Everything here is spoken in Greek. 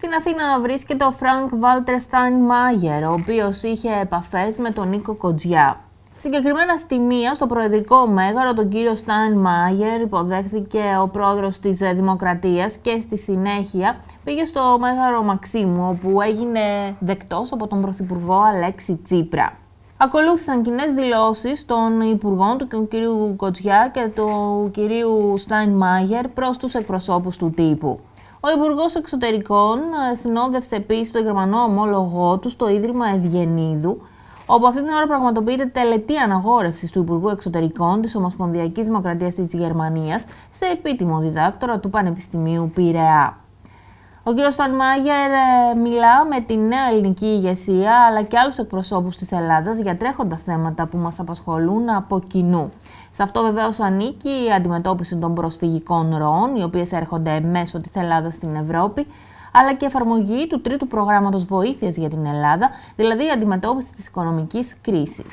Στην Αθήνα βρίσκεται ο Φρανκ Βάλτερ Στάιν Μάγερ, ο οποίος είχε επαφές με τον Νίκο Κοτζιά. Συγκεκριμένα στη μία, στο Προεδρικό Μέγαρο, τον κύριο Στάιν Μάγερ υποδέχθηκε ο πρόεδρος της Δημοκρατίας και στη συνέχεια πήγε στο Μέγαρο Μαξίμου, όπου έγινε δεκτός από τον Πρωθυπουργό Αλέξη Τσίπρα. Ακολούθησαν κοινές δηλώσεις των υπουργών του κυρίου Κοτζιά και του κυρίου Στάιν Μάγερ προς τους εκπροσώπους του τύπου. Ο Υπουργός Εξωτερικών ε, συνόδευσε επίσης τον Γερμανό ομόλογό του στο Ίδρυμα Ευγενίδου, όπου αυτή την ώρα πραγματοποιείται τελετή αναγόρευσης του Υπουργού Εξωτερικών της Ομοσπονδιακής Δημοκρατίας της Γερμανίας σε επίτιμο διδάκτορα του Πανεπιστημίου Πειραιά. Ο κύριος Στανμάγερ ε, μιλά με τη νέα ελληνική ηγεσία αλλά και άλλους εκπροσώπους της Ελλάδας για τρέχοντα θέματα που μας απασχολούν από κοινού. Σε αυτό βεβαίως ανήκει η αντιμετώπιση των προσφυγικών ροών, οι οποίες έρχονται μέσω της Ελλάδας στην Ευρώπη, αλλά και εφαρμογή του τρίτου προγράμματος βοήθειας για την Ελλάδα, δηλαδή η αντιμετώπιση της οικονομικής κρίσης.